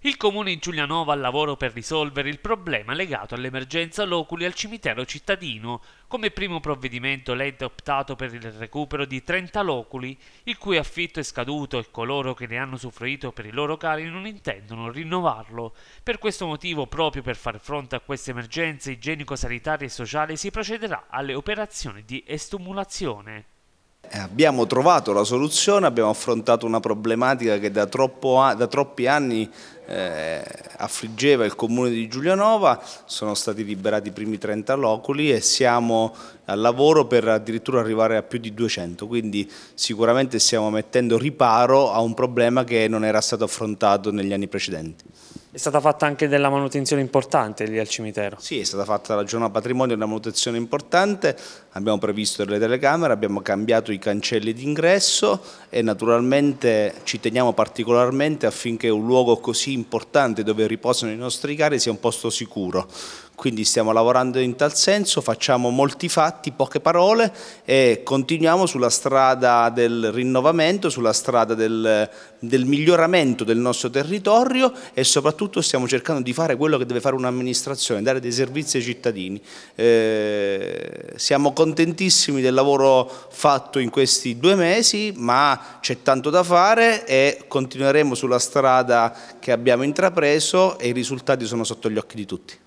Il comune di Giulianova al lavoro per risolvere il problema legato all'emergenza loculi al cimitero cittadino. Come primo provvedimento l'ente ha optato per il recupero di 30 loculi, il cui affitto è scaduto e coloro che ne hanno soffrito per i loro cari non intendono rinnovarlo. Per questo motivo, proprio per far fronte a queste emergenze igienico-sanitarie e sociali, si procederà alle operazioni di estumulazione. Eh, abbiamo trovato la soluzione, abbiamo affrontato una problematica che da, troppo, da troppi anni eh, affliggeva il comune di Giulianova, sono stati liberati i primi 30 loculi e siamo al lavoro per addirittura arrivare a più di 200, quindi sicuramente stiamo mettendo riparo a un problema che non era stato affrontato negli anni precedenti. È stata fatta anche della manutenzione importante lì al cimitero? Sì, è stata fatta la giornata patrimonio una manutenzione importante, abbiamo previsto delle telecamere, abbiamo cambiato i cancelli d'ingresso e naturalmente ci teniamo particolarmente affinché un luogo così importante dove riposano i nostri cari sia un posto sicuro. Quindi stiamo lavorando in tal senso, facciamo molti fatti, poche parole e continuiamo sulla strada del rinnovamento, sulla strada del, del miglioramento del nostro territorio e soprattutto soprattutto stiamo cercando di fare quello che deve fare un'amministrazione, dare dei servizi ai cittadini. Eh, siamo contentissimi del lavoro fatto in questi due mesi, ma c'è tanto da fare e continueremo sulla strada che abbiamo intrapreso e i risultati sono sotto gli occhi di tutti.